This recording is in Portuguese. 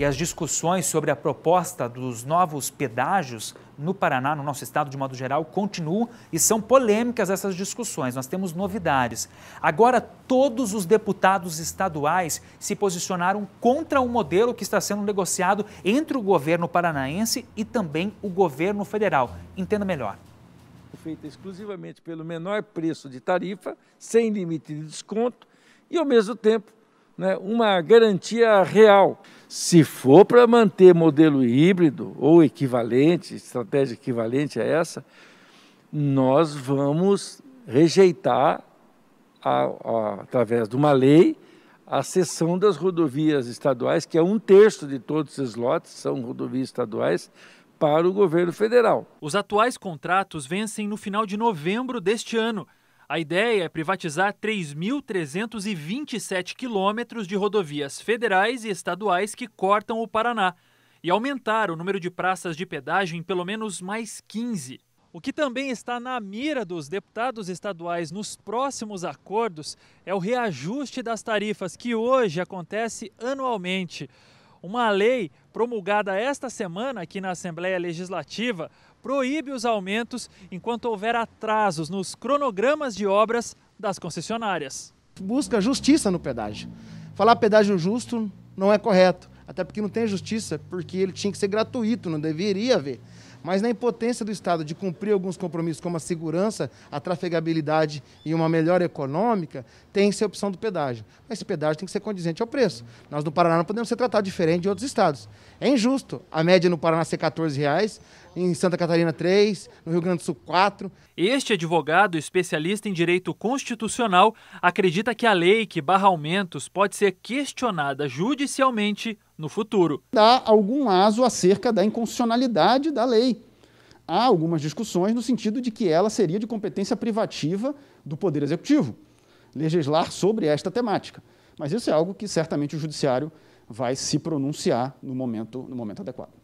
e as discussões sobre a proposta dos novos pedágios no Paraná, no nosso estado de modo geral, continuam e são polêmicas essas discussões. Nós temos novidades. Agora, todos os deputados estaduais se posicionaram contra o modelo que está sendo negociado entre o governo paranaense e também o governo federal. Entenda melhor. Feita exclusivamente pelo menor preço de tarifa, sem limite de desconto e, ao mesmo tempo, né, uma garantia real se for para manter modelo híbrido ou equivalente, estratégia equivalente a essa, nós vamos rejeitar, a, a, através de uma lei, a cessão das rodovias estaduais, que é um terço de todos os lotes, são rodovias estaduais, para o governo federal. Os atuais contratos vencem no final de novembro deste ano. A ideia é privatizar 3.327 quilômetros de rodovias federais e estaduais que cortam o Paraná e aumentar o número de praças de pedágio em pelo menos mais 15. O que também está na mira dos deputados estaduais nos próximos acordos é o reajuste das tarifas que hoje acontece anualmente. Uma lei promulgada esta semana aqui na Assembleia Legislativa proíbe os aumentos enquanto houver atrasos nos cronogramas de obras das concessionárias. Busca justiça no pedágio. Falar pedágio justo não é correto, até porque não tem justiça, porque ele tinha que ser gratuito, não deveria haver mas na impotência do Estado de cumprir alguns compromissos, como a segurança, a trafegabilidade e uma melhora econômica, tem-se a opção do pedágio. Mas esse pedágio tem que ser condizente ao preço. Nós no Paraná não podemos ser tratados diferente de outros estados. É injusto a média no Paraná ser R$ reais, em Santa Catarina 3, no Rio Grande do Sul 4. Este advogado, especialista em direito constitucional, acredita que a lei que barra aumentos pode ser questionada judicialmente no futuro. Dá algum aso acerca da inconstitucionalidade da lei há algumas discussões no sentido de que ela seria de competência privativa do Poder Executivo legislar sobre esta temática. Mas isso é algo que certamente o Judiciário vai se pronunciar no momento, no momento adequado.